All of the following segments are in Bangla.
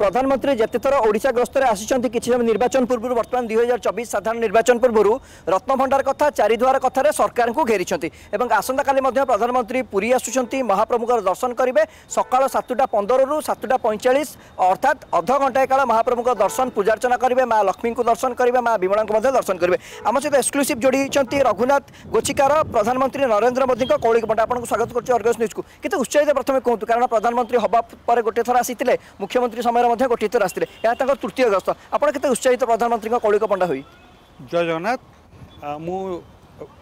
ପ୍ରଧାନମନ୍ତ୍ରୀ ଯେତେଥର ଓଡ଼ିଶା ଗସ୍ତରେ ଆସିଛନ୍ତି କିଛି ସମୟ ନିର୍ବାଚନ ପୂର୍ବରୁ ବର୍ତ୍ତମାନ ଦୁଇ ହଜାର ଚବିଶ ସାଧାରଣ ନିର୍ବାଚନ ପୂର୍ବରୁ ରତ୍ନଭଣ୍ଡାର କଥା ଚାରିଦୁଆର କଥାରେ ସରକାରଙ୍କୁ ଘେରିଛନ୍ତି ଏବଂ ଆସନ୍ତାକାଲି ମଧ୍ୟ ପ୍ରଧାନମନ୍ତ୍ରୀ ପୁରୀ ଆସୁଛନ୍ତି ମହାପ୍ରଭୁଙ୍କର ଦର୍ଶନ କରିବେ ସକାଳ ସାତଟା ପନ୍ଦରରୁ ସାତଟା ପଇଁଚାଳିଶ ଅର୍ଥାତ୍ ଅଧଘଣ୍ଟାଏ କାଳ ମହାପ୍ରଭୁଙ୍କ ଦର୍ଶନ ପୂଜାର୍ଚ୍ଚନା କରିବେ ମା ଲକ୍ଷ୍ମୀଙ୍କୁ ଦର୍ଶନ କରିବେ ମା ବିମଳାଙ୍କୁ ମଧ୍ୟ ଦର୍ଶନ କରିବେ ଆମ ସହିତ ଏକ୍ସକ୍ଲୁସିଭ୍ ଯୋଡ଼ି ହୋଇଛନ୍ତି ରଘୁନାଥ ଗୋଚିକାର ପ୍ରଧାନମନ୍ତ୍ରୀ ନରେନ୍ଦ୍ର ମୋଦିଙ୍କ କୌଳିକ ପଣ୍ଡା ଆପଣଙ୍କୁ ସ୍ୱାଗତ କରୁଛି ଅର୍ଗଜ ନ୍ୟୁଜ୍କୁ କେତେ ଉତ୍ସାହିତ ପ୍ରଥମେ କୁହନ୍ତୁ କାରଣ ପ୍ରଧାନମନ୍ତ୍ରୀ ହେବା ପରେ ଗୋଟେ ଥର ଆସିଥିଲେ ମୁଖ୍ୟମନ୍ତ୍ରୀ ସମୟରେ ମଧ୍ୟ ଗଠିତ ଆସିଥିଲେ ଏହା ତାଙ୍କର ତୃତୀୟ ଗସ୍ତ ଆପଣ କେତେ ଉତ୍ସାହିତ ପ୍ରଧାନମନ୍ତ୍ରୀଙ୍କ କୌଳିକ ପଣ୍ଡା ହୋଇ ଜୟ ଜଗନ୍ନାଥ ମୁଁ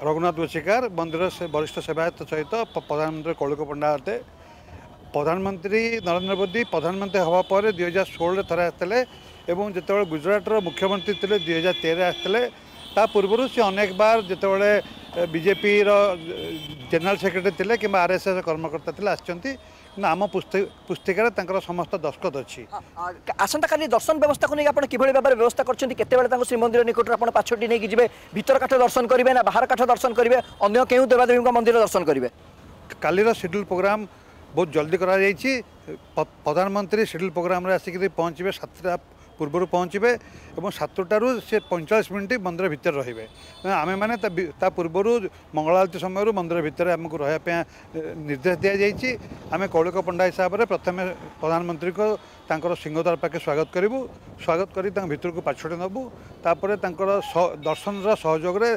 ରଘୁନାଥ ବସିକାର ମନ୍ଦିର ବରିଷ୍ଠ ସେବାୟତ ସହିତ ପ୍ରଧାନମନ୍ତ୍ରୀ କୌଳିକ ପଣ୍ଡା ଅଟେ ପ୍ରଧାନମନ୍ତ୍ରୀ ନରେନ୍ଦ୍ର ମୋଦି ପ୍ରଧାନମନ୍ତ୍ରୀ ହେବା ପରେ ଦୁଇ ହଜାର ଷୋହଳରେ ଥରେ ଆସିଥିଲେ ଏବଂ ଯେତେବେଳେ ଗୁଜୁରାଟର ମୁଖ୍ୟମନ୍ତ୍ରୀ ଥିଲେ ଦୁଇ ହଜାର ତେରରେ ଆସିଥିଲେ ତା ପୂର୍ବରୁ ସେ ଅନେକ ବାର ଯେତେବେଳେ ବିଜେପିର ଜେନେରାଲ ସେକ୍ରେଟାରୀ ଥିଲେ କିମ୍ବା ଆର୍ଏସ୍ଏସ୍ କର୍ମକର୍ତ୍ତା ଥିଲେ ଆସିଛନ୍ତି କିନ୍ତୁ ଆମ ପୁସ୍ତିକାରେ ତାଙ୍କର ସମସ୍ତ ଦସ୍ତଖତ ଅଛି ଆସନ୍ତାକାଲି ଦର୍ଶନ ବ୍ୟବସ୍ଥାକୁ ନେଇ ଆପଣ କିଭଳି ଭାବରେ ବ୍ୟବସ୍ଥା କରିଛନ୍ତି କେତେବେଳେ ତାଙ୍କୁ ଶ୍ରୀମନ୍ଦିର ନିକଟରେ ଆପଣ ପାଛୋଟି ନେଇକି ଯିବେ ଭିତର କାଠ ଦର୍ଶନ କରିବେ ନା ବାହାର କାଠ ଦର୍ଶନ କରିବେ ଅନ୍ୟ କେଉଁ ଦେବାଦେବୀଙ୍କ ମନ୍ଦିର ଦର୍ଶନ କରିବେ କାଲିର ସେଡ୍ୟୁଲ୍ ପ୍ରୋଗ୍ରାମ୍ ବହୁତ ଜଲ୍ଦି କରାଯାଇଛି ପ୍ରଧାନମନ୍ତ୍ରୀ ସେଡ୍ୟୁଲ୍ ପ୍ରୋଗ୍ରାମ୍ରେ ଆସିକରି ପହଞ୍ଚିବେ ସାତଟା ପୂର୍ବରୁ ପହଞ୍ଚିବେ ଏବଂ ସାତଟାରୁ ସେ ପଇଁଚାଳିଶ ମିନିଟ୍ ମନ୍ଦିର ଭିତରେ ରହିବେ ଆମେମାନେ ତା ପୂର୍ବରୁ ମଙ୍ଗଳାରତୀ ସମୟରୁ ମନ୍ଦିର ଭିତରେ ଆମକୁ ରହିବା ପାଇଁ ନିର୍ଦ୍ଦେଶ ଦିଆଯାଇଛି ଆମେ କୌଳିକ ପଣ୍ଡା ହିସାବରେ ପ୍ରଥମେ ପ୍ରଧାନମନ୍ତ୍ରୀଙ୍କ ତାଙ୍କର ସିଂହଦ୍ୱାର ପାଖେ ସ୍ୱାଗତ କରିବୁ ସ୍ୱାଗତ କରି ତାଙ୍କ ଭିତରକୁ ପାଛୋଟି ନେବୁ ତାପରେ ତାଙ୍କର ଦର୍ଶନର ସହଯୋଗରେ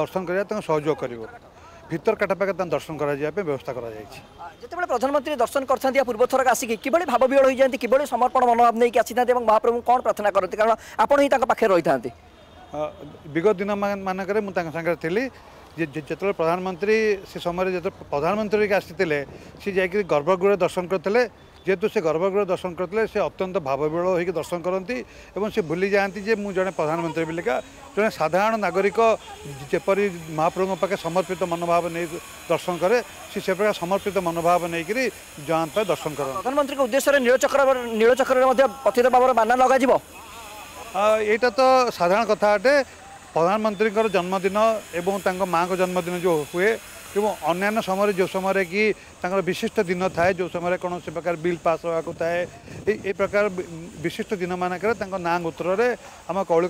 ଦର୍ଶନ କରିବା ତାଙ୍କ ସହଯୋଗ କରିବୁ ভিতর কাটাপাকে তা দর্শন করা যাবে ব্যবস্থা করা যাইছে যেতবে প্রধানমন্ত্রী দর্শন করছেন পূর্ব থরক আসিকি কিভাবে ভাববিহল হয়ে যাতে কিভাবে সমর্পণ মনোভাব নিয়ে আসি এবং মহাপ্রভু কম প্রার্থনা করতে কারণ আপনি হি তাঁর পাখে রয়েছে বিগত দিন মানকরে মু তাঙ্ক সাঙ্গে থিলি যেতবে প্রধানমন্ত্রী সে সময় যেত প্রধানমন্ত্রী আসি সে যাই গর্ভগৃহে দর্শন করলে যেহেতু সে গর্ভগৃহ দর্শন করলে সে অত্যন্ত ভাববিহল হয়ে দর্শন করতে এবং সে ভুলে যাতে যে মু জন প্রধানমন্ত্রী বেলিকা জন সাধারণ নাগরিক যেপরি মহাপ্রভু পাখে সমর্পিত মনোভাব নিয়ে দর্শন করে সে সে প্রকার সমর্পিত মনোভাব নিয়ে জগন্নাথ পাখে দর্শন করে প্রধানমন্ত্রী উদ্দেশ্যে নীলচক্র নীলচক্রের মধ্যে পথিত বাবার বানা লগাযিব এইটা তো সাধারণ কথা অটে প্রধানমন্ত্রীর জন্মদিন এবং তাঙ্ক মাঙ্ক জন্মদিন যে হুয়ে त्यो अन्य समय जो समय कि तर विशिष्ट दिन थाए जो समय समयमा कसरी प्रकार बिल पास हेर्क थाए प्रकार विशिष्ट दिन मना गोरौ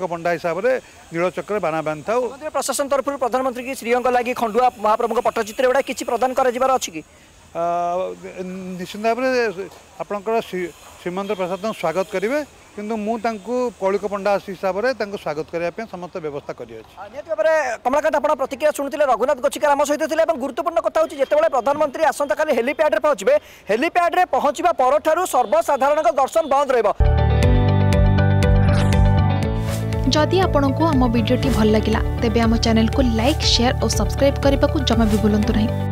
पण्डा हिसाबले नीचक्र बाना बाँधिताउ प्रशासन तरफुर्धानमन्त्रीक श्री लाग खण्ड महाप्रभु पट्टित एउटा कि प्रदान गरिबारि নিশ্চিন্ত ভাবে আপনার শ্রীমন্ত প্রসাদ স্বাগত করবে কিন্তু মু তাঁকু কৌলিক পণ্ডা হিসাবে তাকে স্বাগত করা সমস্ত ব্যবস্থা করিছি নিহতি ভাবে কমলাকান্ত আপনার প্রতিক্রিয়া শুণুলে রঘুনাথ গচ্ছিকার আমার সহ এবং গুরুত্বপূর্ণ কথা হচ্ছে যেতবে প্রধানমন্ত্রী আসন্তা আসন্তকাল হেলিপ্যাডে পৌঁছবে হেলিপ্যাডে পৌঁছবা পরঠার সর্বসাধারণ দর্শন বন্ধ রহব যদি আপনার আমার ভিডিওটি ভাল লাগিলা তেবে আমার চ্যানেলকে লাইক সেয়ার ও সবসক্রাইব করা জমা বি ভুলতু না